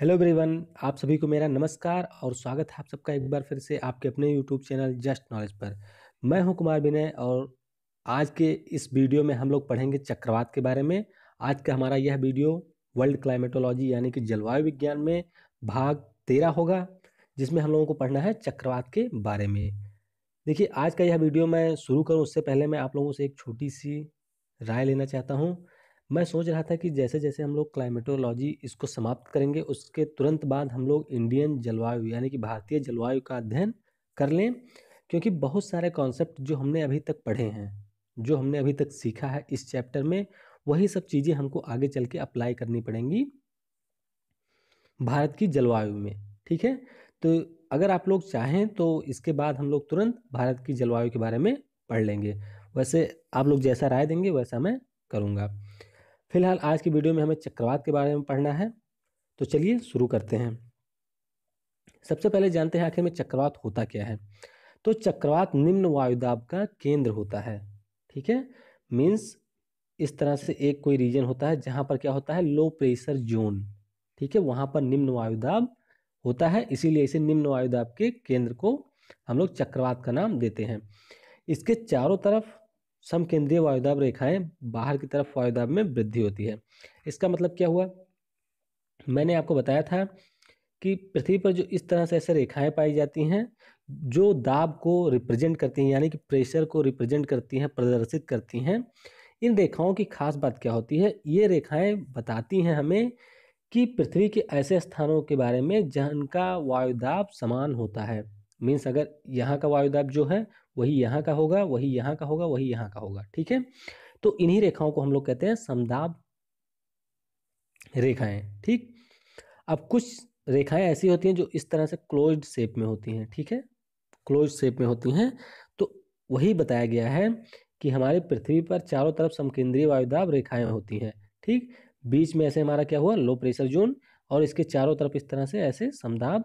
Hello everyone आप सभी को मेरा नमस्कार और स्वागत है आप सबका एक बार फिर से आपके अपने यूट्यूब चैनल जस्ट नॉलेज पर मैं हूं कुमार विनय और आज के इस वीडियो में हम लोग पढ़ेंगे चक्रवात के बारे में आज का हमारा यह वीडियो वर्ल्ड क्लाइमेटोलॉजी यानी कि जलवायु विज्ञान में भाग तेरह होगा जिसमें हम लोगों को पढ़ना है चक्रवात के बारे में देखिए आज का यह वीडियो मैं शुरू करूँ उससे पहले मैं आप लोगों से एक छोटी सी राय लेना चाहता हूँ मैं सोच रहा था कि जैसे जैसे हम लोग क्लाइमेटोलॉजी इसको समाप्त करेंगे उसके तुरंत बाद हम लोग इंडियन जलवायु यानी कि भारतीय जलवायु का अध्ययन कर लें क्योंकि बहुत सारे कॉन्सेप्ट जो हमने अभी तक पढ़े हैं जो हमने अभी तक सीखा है इस चैप्टर में वही सब चीज़ें हमको आगे चल के अप्लाई करनी पड़ेंगी भारत की जलवायु में ठीक है तो अगर आप लोग चाहें तो इसके बाद हम लोग तुरंत भारत की जलवायु के बारे में पढ़ लेंगे वैसे आप लोग जैसा राय देंगे वैसा मैं करूँगा फिलहाल आज की वीडियो में हमें चक्रवात के बारे में पढ़ना है तो चलिए शुरू करते हैं सबसे पहले जानते हैं आखिर में चक्रवात होता क्या है तो चक्रवात निम्न वायुदाब का केंद्र होता है ठीक है मीन्स इस तरह से एक कोई रीजन होता है जहाँ पर क्या होता है लो प्रेशर जोन ठीक है वहाँ पर निम्न वायुदाब होता है इसीलिए इसे निम्न वायुदाब के केंद्र को हम लोग चक्रवात का नाम देते हैं इसके चारों तरफ समकेंद्रीय वायुदाब रेखाएं बाहर की तरफ वायुदाब में वृद्धि होती है इसका मतलब क्या हुआ मैंने आपको बताया था कि पृथ्वी पर जो इस तरह से ऐसे रेखाएं पाई जाती हैं जो दाब को रिप्रेजेंट करती हैं यानी कि प्रेशर को रिप्रेजेंट करती हैं प्रदर्शित करती हैं इन रेखाओं की खास बात क्या होती है ये रेखाएं बताती हैं हमें कि पृथ्वी के ऐसे स्थानों के बारे में जहाँ का वायुदाब समान होता है मीन्स अगर यहाँ का वायुदाब जो है वही यहाँ का होगा वही यहाँ का होगा वही यहाँ का होगा ठीक है तो इन्हीं रेखाओं को हम लोग कहते हैं समदाब रेखाएं ठीक अब कुछ रेखाएं ऐसी होती हैं जो इस तरह से क्लोज्ड शेप में होती हैं ठीक है क्लोज शेप में होती हैं तो वही बताया गया है कि हमारे पृथ्वी पर चारों तरफ समकेंद्रीय वायुदाब रेखाएं होती हैं ठीक बीच में ऐसे हमारा क्या हुआ लो प्रेशर जोन और इसके चारों तरफ इस तरह से ऐसे समदाब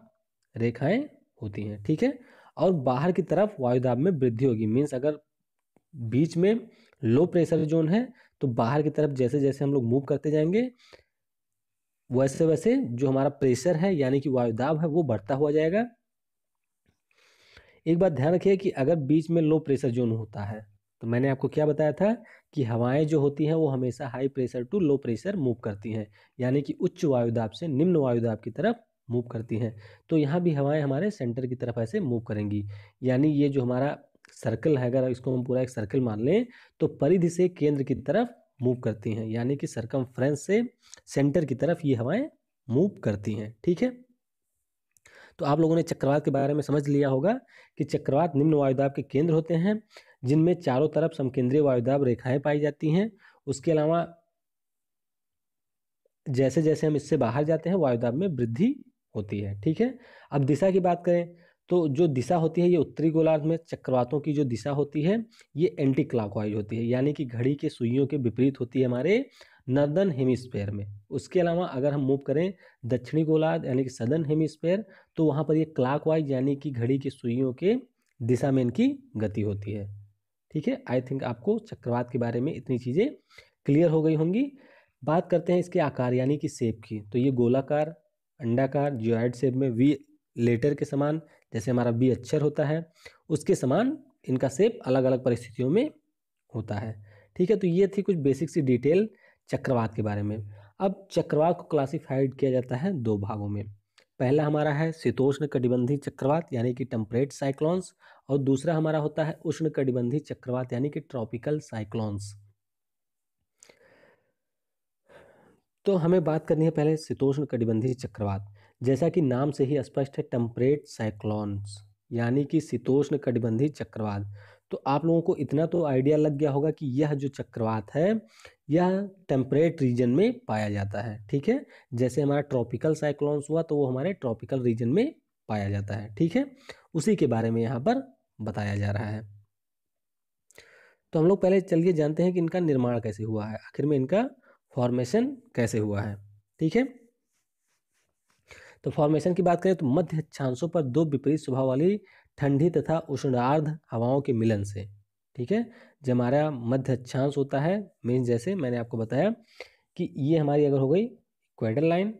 रेखाएं होती हैं ठीक है और बाहर की तरफ वायुदाब में वृद्धि होगी मीन्स अगर बीच में लो प्रेशर जोन है तो बाहर की तरफ जैसे जैसे हम लोग मूव करते जाएंगे वैसे वैसे जो हमारा प्रेशर है यानी कि वायुदाब है वो बढ़ता हुआ जाएगा एक बात ध्यान रखिए कि अगर बीच में लो प्रेशर जोन होता है तो मैंने आपको क्या बताया था कि हवाएं जो होती हैं वो हमेशा high pressure to low pressure move करती हैं यानी कि उच्च वायुदाब से निम्न वायुदाब की तरफ मूव करती हैं तो यहाँ भी हवाएं हमारे सेंटर की तरफ ऐसे मूव करेंगी यानी ये जो हमारा सर्कल है अगर इसको हम पूरा एक सर्कल मान लें तो परिधि से केंद्र की तरफ मूव करती हैं यानी कि सरकम से सेंटर की तरफ ये हवाएं मूव करती हैं ठीक है तो आप लोगों ने चक्रवात के बारे में समझ लिया होगा कि चक्रवात निम्न वायुदाब के केंद्र होते हैं जिनमें चारों तरफ समकेंद्रीय वायुदाब रेखाएं पाई जाती हैं उसके अलावा जैसे जैसे हम इससे बाहर जाते हैं वायुदाब में वृद्धि होती है ठीक है अब दिशा की बात करें तो जो दिशा होती है ये उत्तरी गोलार्ध में चक्रवातों की जो दिशा होती है ये एंटी क्लॉकवाइज होती है यानी कि घड़ी के सुइयों के विपरीत होती है हमारे नर्दन हेमिस्फेयर में उसके अलावा अगर हम मूव करें दक्षिणी गोलार्ध यानी कि सदर्न हेमिस्फेयर तो वहाँ पर ये क्लॉकवाइज यानी कि घड़ी के सुइयों के दिशा में इनकी गति होती है ठीक है आई थिंक आपको चक्रवात के बारे में इतनी चीज़ें क्लियर हो गई होंगी बात करते हैं इसके आकार यानी कि सेप की तो ये गोलाकार अंडाकार जियोइड शेप में वी लेटर के समान जैसे हमारा बी अक्षर होता है उसके समान इनका सेप अलग अलग परिस्थितियों में होता है ठीक है तो ये थी कुछ बेसिक सी डिटेल चक्रवात के बारे में अब चक्रवात को क्लासिफाइड किया जाता है दो भागों में पहला हमारा है शीतोष्ण कटिबंधी चक्रवात यानी कि टेम्परेट साइक्लॉन्स और दूसरा हमारा होता है उष्ण कटिबंधी चक्रवात यानी कि ट्रॉपिकल साइक्लॉन्स तो हमें बात करनी है पहले शीतोष्ण कटिबंधीय चक्रवात जैसा कि नाम से ही स्पष्ट है टेम्परेट साइक्लॉन्स यानी कि शीतोष्ण कटिबंधीय चक्रवात तो आप लोगों को इतना तो आइडिया लग गया होगा कि यह जो चक्रवात है यह टेम्परेट रीजन में पाया जाता है ठीक है जैसे हमारा ट्रॉपिकल साइक्लॉन्स हुआ तो वो हमारे ट्रॉपिकल रीजन में पाया जाता है ठीक है उसी के बारे में यहाँ पर बताया जा रहा है तो हम लोग पहले चलिए जानते हैं कि इनका निर्माण कैसे हुआ है आखिर में इनका फॉर्मेशन कैसे हुआ है ठीक है तो फॉर्मेशन की बात करें तो मध्य अक्षांशों पर दो विपरीत स्वभाव वाली ठंडी तथा उष्णार्ध हवाओं के मिलन से ठीक है जब हमारा मध्य अक्षांश होता है मीन जैसे मैंने आपको बताया कि ये हमारी अगर हो गई इक्वेटर लाइन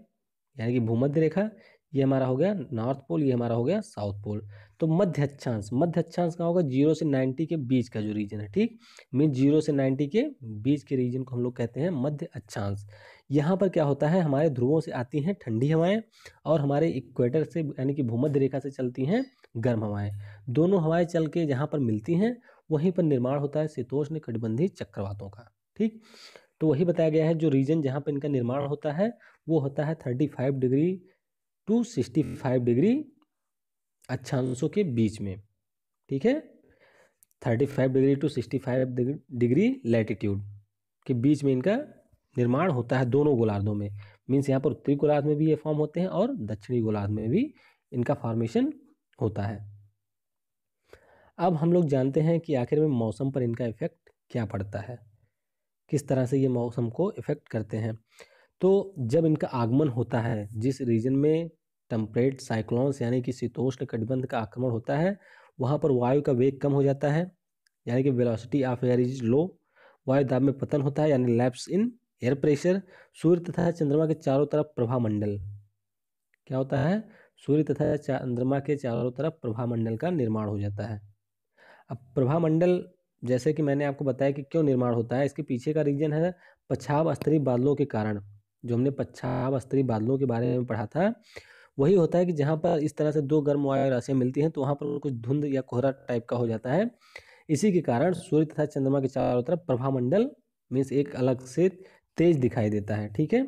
यानी कि भूमध्य रेखा ये हमारा हो गया नॉर्थ पोल ये हमारा हो गया साउथ पोल तो मध्य अक्षांश मध्य अक्षांश कहाँ होगा जीरो से नाइन्टी के बीच का जो रीजन है ठीक मीन जीरो से नाइन्टी के बीच के रीजन को हम लोग कहते हैं मध्य अक्षांश यहाँ पर क्या होता है हमारे ध्रुवों से आती हैं ठंडी हवाएं और हमारे इक्वेटर से यानी कि भूमध्य रेखा से चलती हैं गर्म हवाएं दोनों हवाएं चल के जहाँ पर मिलती हैं वहीं पर निर्माण होता है शीतोष्ण कटिबंधी चक्रवातों का ठीक तो वही बताया गया है जो रीजन जहाँ पर इनका निर्माण होता है वो होता है thirty five degree to sixty five degree अक्षांशों के बीच में ठीक है thirty five degree to sixty five degree latitude के बीच में इनका निर्माण होता है दोनों गोलार्धों में मीन्स यहाँ पर उत्तरी गोलार्ध में भी ये फॉर्म होते हैं और दक्षिणी गोलार्ध में भी इनका फॉर्मेशन होता है अब हम लोग जानते हैं कि आखिर में मौसम पर इनका इफेक्ट क्या पड़ता है किस तरह से ये मौसम को इफेक्ट करते हैं तो जब इनका आगमन होता है जिस रीजन में टम्परेट साइक्लोन्स यानी कि शीतोष्ण कटिबंध का आक्रमण होता है वहाँ पर वायु का वेग कम हो जाता है यानी कि velocity of air is low वायु दाब में पतन होता है यानी लैप्स इन एयर प्रेशर सूर्य तथा चंद्रमा के चारों तरफ प्रभा मंडल क्या होता है सूर्य तथा चंद्रमा के चारों तरफ प्रभा मंडल का निर्माण हो जाता है अब प्रभा मंडल जैसे कि मैंने आपको बताया कि क्यों निर्माण होता है इसके पीछे का रीजन है पछाव स्तरीय बादलों के कारण जो हमने पछाव स्तरीय बादलों के बारे में पढ़ा था वही होता है कि जहाँ पर इस तरह से दो गर्म वायु हाँ। राशियाँ मिलती हैं तो वहाँ पर कुछ धुंध या कोहरा टाइप का हो जाता है इसी के कारण सूर्य तथा चंद्रमा के चारों तरफ प्रभामंडल मीन्स एक अलग से तेज दिखाई देता है ठीक है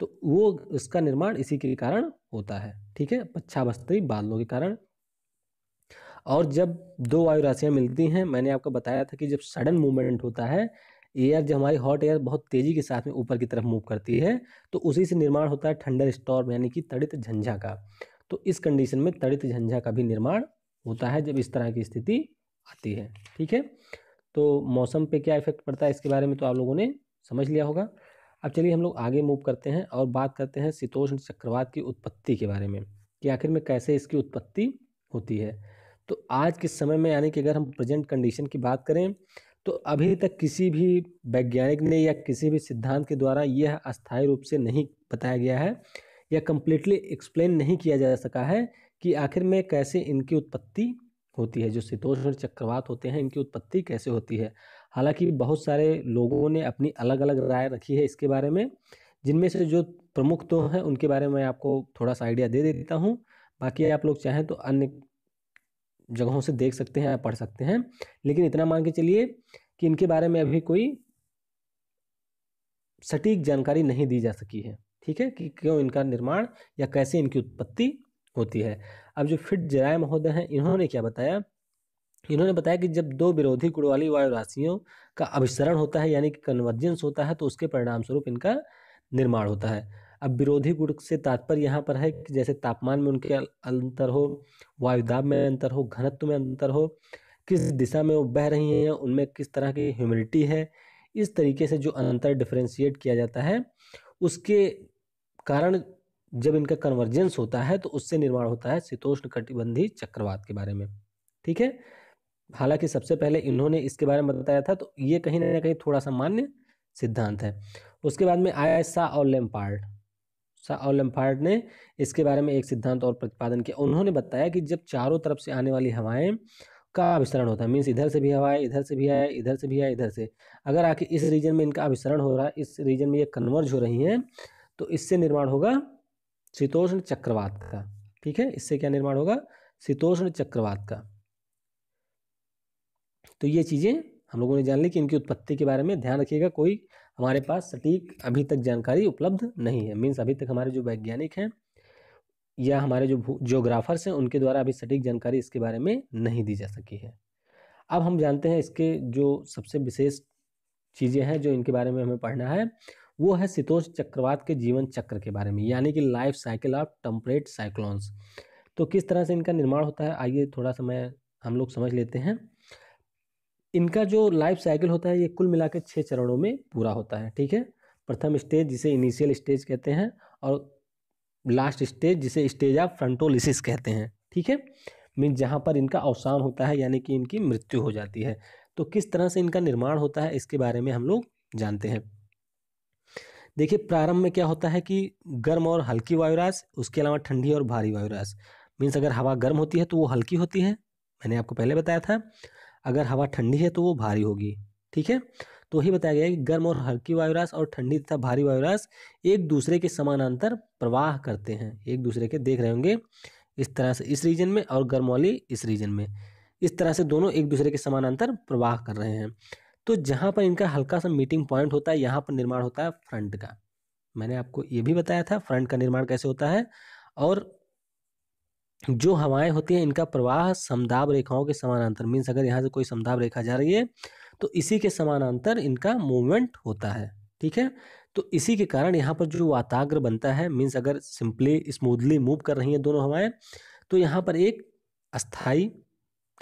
तो वो उसका निर्माण इसी के कारण होता है ठीक है पच्छावस्त्री बादलों के कारण और जब दो वायु राशियाँ मिलती हैं मैंने आपको बताया था कि जब सडन मूवमेंट होता है एयर जो हमारी हॉट एयर बहुत तेज़ी के साथ में ऊपर की तरफ मूव करती है तो उसी से निर्माण होता है ठंडर स्टॉर्म यानी कि तड़ित झंझा का तो इस कंडीशन में तड़ित झंझा का भी निर्माण होता है जब इस तरह की स्थिति आती है ठीक है तो मौसम पे क्या इफेक्ट पड़ता है इसके बारे में तो आप लोगों ने समझ लिया होगा अब चलिए हम लोग आगे मूव करते हैं और बात करते हैं शीतोष्ण चक्रवात की उत्पत्ति के बारे में कि आखिर में कैसे इसकी उत्पत्ति होती है तो आज के समय में यानी कि अगर हम प्रेजेंट कंडीशन की बात करें तो अभी तक किसी भी वैज्ञानिक ने या किसी भी सिद्धांत के द्वारा यह अस्थायी रूप से नहीं बताया गया है या कम्प्लीटली एक्सप्लेन नहीं किया जा सका है कि आखिर में कैसे इनकी उत्पत्ति होती है जो शीतोष्ण चक्रवात होते हैं इनकी उत्पत्ति कैसे होती है हालांकि बहुत सारे लोगों ने अपनी अलग अलग राय रखी है इसके बारे में जिनमें से जो प्रमुख तो हैं उनके बारे में मैं आपको थोड़ा सा आइडिया दे देता हूँ बाकी आप लोग चाहें तो अन्य जगहों से देख सकते हैं या पढ़ सकते हैं लेकिन इतना मान के चलिए कि इनके बारे में अभी कोई सटीक जानकारी नहीं दी जा सकी है ठीक है कि क्यों इनका निर्माण या कैसे इनकी उत्पत्ति होती है अब जो फिट जराय महोदय हैं इन्होंने क्या बताया इन्होंने बताया कि जब दो विरोधी कुड़वाली वायु राशियों का अभिसरण होता है यानी कि कन्वर्जेंस होता है तो उसके परिणाम स्वरूप इनका निर्माण होता है अब विरोधी गुण से तात्पर्य यहाँ पर है कि जैसे तापमान में उनके अंतर हो वायुदाब में अंतर हो घनत्व में अंतर हो किस दिशा में वो बह रही हैं उनमें किस तरह की ह्यूमिडिटी है इस तरीके से जो अंतर डिफ्रेंशिएट किया जाता है उसके कारण जब इनका कन्वर्जेंस होता है तो उससे निर्माण होता है शीतोष्ण कटिबंधी चक्रवात के बारे में ठीक है हालांकि सबसे पहले इन्होंने इसके बारे में बताया था तो ये कहीं ना कहीं थोड़ा सा मान्य सिद्धांत है उसके बाद में आया शाह और लेम्पार्ड और लम्फार्ड ने इसके बारे में एक सिद्धांत और प्रतिपादन किया उन्होंने बताया कि जब चारों तरफ से आने वाली हवाएं का अभिसरण होता है मीन्स इधर से भी है इधर से भी आए इधर से भी आए इधर से अगर आके इस रीजन में इनका अभिसरण हो रहा है इस रीजन में ये कन्वर्ज हो रही हैं तो इससे निर्माण होगा शीतोष्ण चक्रवात का ठीक है इससे क्या निर्माण होगा शीतोष्ण चक्रवात का तो ये चीज़ें हम लोगों ने जान ली कि इनकी उत्पत्ति के बारे में ध्यान रखिएगा कोई हमारे पास सटीक अभी तक जानकारी उपलब्ध नहीं है मीन्स अभी तक हमारे जो वैज्ञानिक हैं या हमारे जो जोग्राफर्स हैं उनके द्वारा अभी सटीक जानकारी इसके बारे में नहीं दी जा सकी है अब हम जानते हैं इसके जो सबसे विशेष चीज़ें हैं जो इनके बारे में हमें पढ़ना है वो है शीतोष चक्रवात के जीवन चक्र के बारे में यानी कि life cycle of temperate cyclones तो किस तरह से इनका निर्माण होता है आइए थोड़ा सा मैं हम लोग समझ लेते हैं इनका जो लाइफ साइकिल होता है ये कुल मिला के छः चरणों में पूरा होता है ठीक है प्रथम स्टेज जिसे इनिशियल स्टेज कहते हैं और लास्ट स्टेज जिसे स्टेज ऑफ फ्रंटोलिसिस कहते हैं ठीक है मीन जहाँ पर इनका अवसान होता है यानी कि इनकी मृत्यु हो जाती है तो किस तरह से इनका निर्माण होता है इसके बारे में हम लोग जानते हैं देखिए प्रारंभ में क्या होता है कि गर्म और हल्की वायुरास उसके अलावा ठंडी और भारी वायुरास मीन्स अगर हवा गर्म होती है तो वो हल्की होती है मैंने आपको पहले बताया था अगर हवा ठंडी है तो वो भारी होगी ठीक है तो ही बताया गया है कि गर्म और हल्की वायुरास और ठंडी तथा भारी वायुरास एक दूसरे के समानांतर प्रवाह करते हैं एक दूसरे के देख रहे होंगे इस तरह से इस रीजन में और गर्म वाली इस रीजन में इस तरह से दोनों एक दूसरे के समानांतर प्रवाह कर रहे हैं तो जहाँ पर इनका हल्का सा मीटिंग पॉइंट होता है यहाँ पर निर्माण होता है फ्रंट का मैंने आपको ये भी बताया था फ्रंट का निर्माण कैसे होता है और जो हवाएं होती हैं इनका प्रवाह समदाब रेखाओं के समानांतर मीन्स अगर यहाँ से कोई समदाब रेखा जा रही है तो इसी के समानांतर इनका मूवमेंट होता है ठीक है तो इसी के कारण यहाँ पर जो वाताग्र बनता है मीन्स अगर सिंपली स्मूथली मूव कर रही हैं दोनों हवाएं तो यहाँ पर एक अस्थाई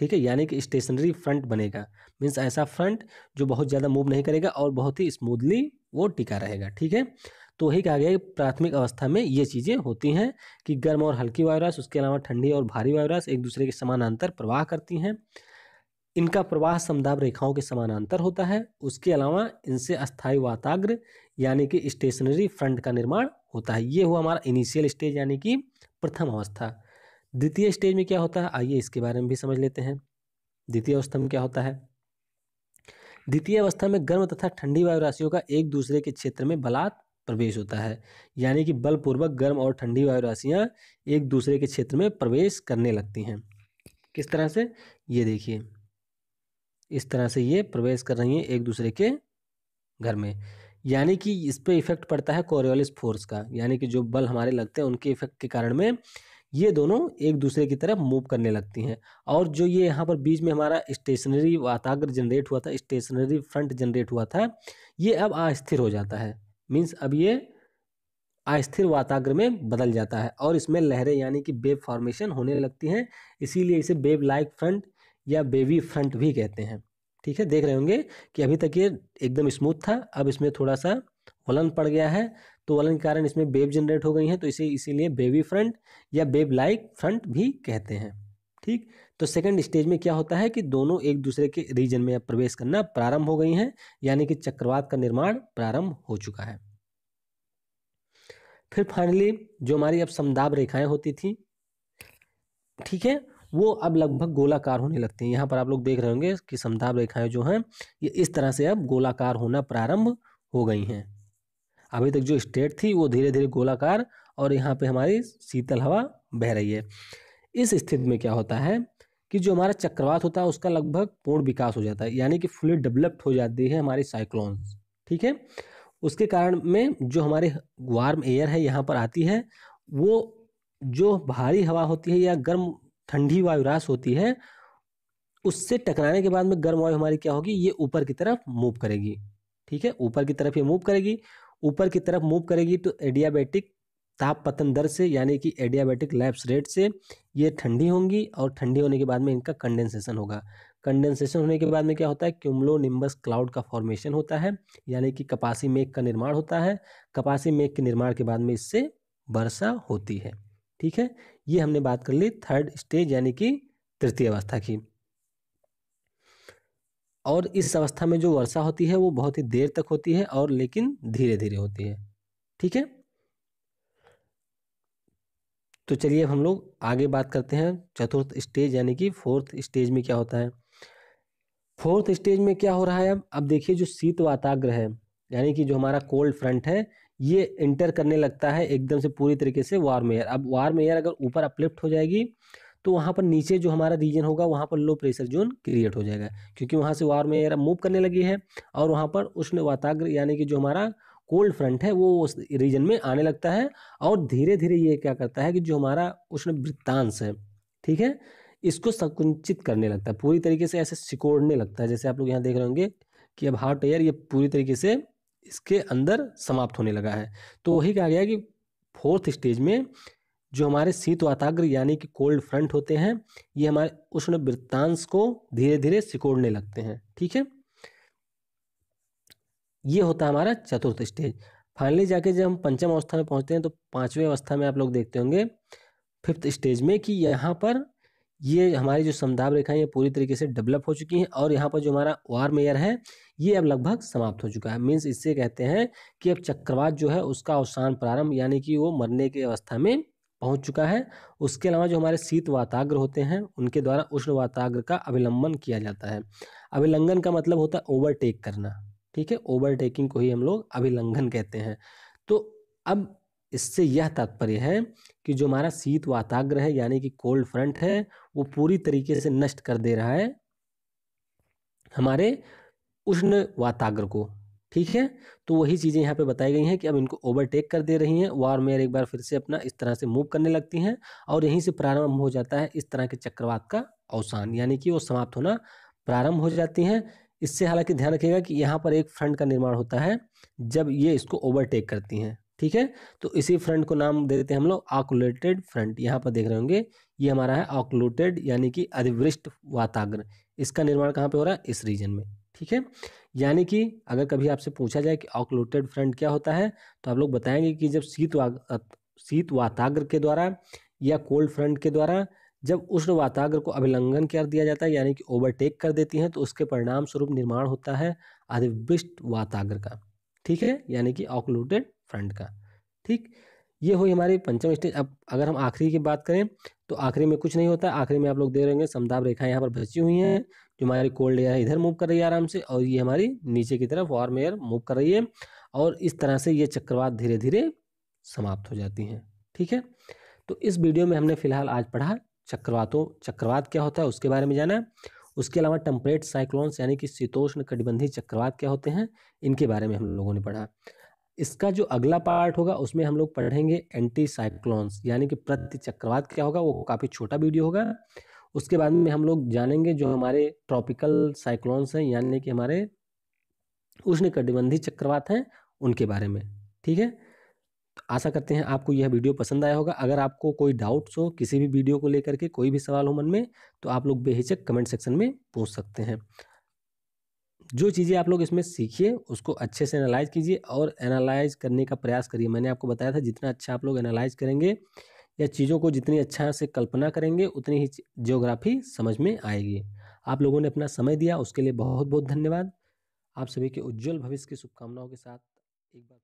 ठीक है यानी कि स्टेशनरी फ्रंट बनेगा मीन्स ऐसा फ्रंट जो बहुत ज़्यादा मूव नहीं करेगा और बहुत ही स्मूदली वो टिका रहेगा ठीक है तो वही कहा गया प्राथमिक अवस्था में ये चीज़ें होती हैं कि गर्म और हल्की वायरस उसके अलावा ठंडी और भारी वायरस एक दूसरे के समानांतर प्रवाह करती हैं इनका प्रवाह समदाब रेखाओं के समानांतर होता है उसके अलावा इनसे अस्थायी वाताग्र यानी कि स्टेशनरी फ्रंट का निर्माण होता है ये हुआ हमारा इनिशियल स्टेज यानी कि प्रथम अवस्था द्वितीय स्टेज में क्या होता है आइए इसके बारे में भी समझ लेते हैं द्वितीय अवस्था में क्या होता है द्वितीय अवस्था में गर्म तथा ठंडी वायु राशियों का एक दूसरे के क्षेत्र में बलात् प्रवेश होता है यानी कि बलपूर्वक गर्म और ठंडी वायु राशियाँ एक दूसरे के क्षेत्र में प्रवेश करने लगती हैं किस तरह से ये देखिए इस तरह से ये प्रवेश कर रही हैं एक दूसरे के घर में यानी कि इस पर इफेक्ट पड़ता है कोरियोलिस फोर्स का यानी कि जो बल हमारे लगते हैं उनके इफेक्ट के कारण में ये दोनों एक दूसरे की तरफ मूव करने लगती हैं और जो ये यहाँ पर बीच में हमारा स्टेशनरी वाताग्र जनरेट हुआ था स्टेशनरी फ्रंट जनरेट हुआ था ये अब अस्थिर हो जाता है मीन्स अब ये अस्थिर वाताग्र में बदल जाता है और इसमें लहरें यानी कि बेब फॉर्मेशन होने लगती हैं इसीलिए इसे बेब लाइक फ्रंट या बेबी फ्रंट भी कहते हैं ठीक है देख रहे होंगे कि अभी तक ये एकदम स्मूथ था अब इसमें थोड़ा सा वलन पड़ गया है तो वलन के कारण इसमें बेब जनरेट हो गई हैं तो इसे इसीलिए बेबी फ्रंट या बेब लाइक फ्रंट भी कहते हैं ठीक तो सेकंड स्टेज में क्या होता है कि दोनों एक दूसरे के रीजन में प्रवेश करना प्रारंभ हो गई हैं यानी कि चक्रवात का निर्माण प्रारंभ हो चुका है फिर फाइनली जो हमारी अब समदाब रेखाएं होती थी ठीक है वो अब लगभग गोलाकार होने लगती हैं यहाँ पर आप लोग देख रहे होंगे कि समदाब रेखाएं जो हैं ये इस तरह से अब गोलाकार होना प्रारंभ हो गई हैं अभी तक जो स्टेट थी वो धीरे धीरे गोलाकार और यहाँ पे हमारी शीतल हवा बह रही है इस स्थिति में क्या होता है कि जो हमारा चक्रवात होता है उसका लगभग पूर्ण विकास हो जाता है यानी कि फुली डेवलप्ड हो जाती है हमारी साइक्लोन्स ठीक है उसके कारण में जो हमारे वार्म एयर है यहाँ पर आती है वो जो भारी हवा होती है या गर्म ठंडी वायुरास होती है उससे टकराने के बाद में गर्म वायु हमारी क्या होगी ये ऊपर की तरफ मूव करेगी ठीक है ऊपर की तरफ ये मूव करेगी ऊपर की तरफ मूव करेगी तो एडियाबेटिक ताप पतन दर से यानी कि एडियाबैटिक लैप्स रेट से ये ठंडी होंगी और ठंडी होने के बाद में इनका कंडेंसेशन होगा कंडेंसेशन होने के बाद में क्या होता है क्यूमलो निम्बस क्लाउड का फॉर्मेशन होता है यानी कि कपासी मेघ का निर्माण होता है कपासी मेघ के निर्माण के बाद में इससे वर्षा होती है ठीक है ये हमने बात कर ली थर्ड स्टेज यानी कि तृतीय अवस्था की और इस अवस्था में जो वर्षा होती है वो बहुत ही देर तक होती है और लेकिन धीरे धीरे होती है ठीक है तो चलिए अब हम लोग आगे बात करते हैं चतुर्थ स्टेज यानी कि फोर्थ स्टेज में क्या होता है फोर्थ स्टेज में क्या हो रहा है अब अब देखिए जो शीत वाताग्रह है यानी कि जो हमारा कोल्ड फ्रंट है ये इंटर करने लगता है एकदम से पूरी तरीके से वार्म एयर अब वार्म एयर अगर ऊपर अपलिफ्ट हो जाएगी तो वहाँ पर नीचे जो हमारा रीजन होगा वहाँ पर लो प्रेशर जोन क्रिएट हो जाएगा क्योंकि वहाँ से वार्म एयर मूव करने लगी है और वहाँ पर उष्ण वाताग्र यानी कि जो हमारा कोल्ड फ्रंट है वो उस रीजन में आने लगता है और धीरे धीरे ये क्या करता है कि जो हमारा उष्ण वृत्तांश है ठीक है इसको संकुचित करने लगता है पूरी तरीके से ऐसे सिकोड़ने लगता है जैसे आप लोग यहाँ देख रहे होंगे कि अब हार्ट एयर ये पूरी तरीके से इसके अंदर समाप्त होने लगा है तो वही कहा गया कि फोर्थ स्टेज में जो हमारे शीत वाताग्र यानी कि कोल्ड फ्रंट होते हैं ये हमारे उष्ण वृत्तांश को धीरे धीरे सिकोड़ने लगते हैं ठीक है ये होता है हमारा चतुर्थ स्टेज फाइनली जाके जब हम पंचम अवस्था में पहुंचते हैं तो पांचवें अवस्था में आप लोग देखते होंगे फिफ्थ स्टेज में कि यहाँ पर ये हमारी जो समदाब रेखाएं ये पूरी तरीके से डेवलप हो चुकी हैं और यहाँ पर जो हमारा वार मेयर है ये अब लगभग समाप्त हो चुका है मीन्स इससे कहते हैं कि अब चक्रवात जो है उसका अवसान प्रारंभ यानी कि वो मरने की अवस्था में पहुंच चुका है उसके अलावा जो हमारे शीत वाताग्र होते हैं उनके द्वारा उष्ण वाताग्र का अभिलंबन किया जाता है अभिलंघन का मतलब होता है ओवरटेक करना ठीक है ओवरटेकिंग को ही हम लोग अभिलंघन कहते हैं तो अब इससे यह तात्पर्य है कि जो हमारा शीत वाताग्र है यानी कि कोल्ड फ्रंट है वो पूरी तरीके से नष्ट कर दे रहा है हमारे उष्ण वाताग्र को ठीक है तो वही चीज़ें यहाँ पे बताई गई हैं कि अब इनको ओवरटेक कर दे रही हैं वार्म एयर एक बार फिर से अपना इस तरह से मूव करने लगती हैं और यहीं से प्रारंभ हो जाता है इस तरह के चक्रवात का अवसान यानी कि वो समाप्त होना प्रारंभ हो जाती हैं इससे हालांकि ध्यान रखिएगा कि यहाँ पर एक फ्रंट का निर्माण होता है जब ये इसको ओवरटेक करती हैं ठीक है तो इसी फ्रंट को नाम दे देते हैं हम लोग आकुलेटेड फ्रंट यहाँ पर देख रहे होंगे ये हमारा है आकुलेटेड यानी कि अधिवृष्ट वाताग्र इसका निर्माण कहाँ पे हो रहा है इस रीजन में ठीक है यानी कि अगर कभी आपसे पूछा जाए कि ऑक्लोटेड फ्रंट क्या होता है तो आप लोग बताएंगे कि जब शीत वा, शीत वाताग्र के द्वारा या कोल्ड फ्रंट के द्वारा जब उष्ण वाताग्र को अभिलंघन कर दिया जाता है यानी कि ओवरटेक कर देती हैं तो उसके परिणाम स्वरूप निर्माण होता है अधिवृष्ट वाताग्र का ठीक है यानी कि ऑक्लूटेड फ्रंट का ठीक ये हुई हमारी पंचम स्टेज अब अगर हम आखिरी की बात करें तो आखिरी में कुछ नहीं होता आखिरी में आप लोग देख रहेंगे समताप रेखा यहाँ पर बची हुई हैं जो हमारी कोल्ड एयर इधर मूव कर रही है आराम से और ये हमारी नीचे की तरफ वार्म एयर मूव कर रही है और इस तरह से ये चक्रवात धीरे धीरे समाप्त हो जाती हैं ठीक है तो इस वीडियो में हमने फिलहाल आज पढ़ा चक्रवातों चक्रवात क्या होता है उसके बारे में जाना है उसके अलावा टम्परेट साइक्लोन्स यानी कि शीतोष्ण कटिबंधी चक्रवात क्या होते हैं इनके बारे में हम लोगों ने पढ़ा इसका जो अगला पार्ट होगा उसमें हम लोग पढ़ेंगे एंटी साइक्लोन्स यानी कि प्रति चक्रवात क्या होगा वो काफ़ी छोटा वीडियो होगा उसके बाद में हम लोग जानेंगे जो हमारे ट्रॉपिकल साइक्लोन्स हैं यानी कि हमारे उष्ण कटिबंधी चक्रवात हैं उनके बारे में ठीक है आशा करते हैं आपको यह वीडियो पसंद आया होगा अगर आपको कोई डाउट्स हो किसी भी वीडियो को लेकर के कोई भी सवाल हो मन में तो आप लोग बेहिचक कमेंट सेक्शन में पूछ सकते हैं जो चीज़ें आप लोग इसमें सीखिए उसको अच्छे से एनालाइज कीजिए और एनालाइज करने का प्रयास करिए मैंने आपको बताया था जितना अच्छा आप लोग एनालाइज करेंगे या चीज़ों को जितनी अच्छा से कल्पना करेंगे उतनी ही जियोग्राफी समझ में आएगी आप लोगों ने अपना समय दिया उसके लिए बहुत बहुत धन्यवाद आप सभी के उज्जवल भविष्य की शुभकामनाओं के साथ एक बार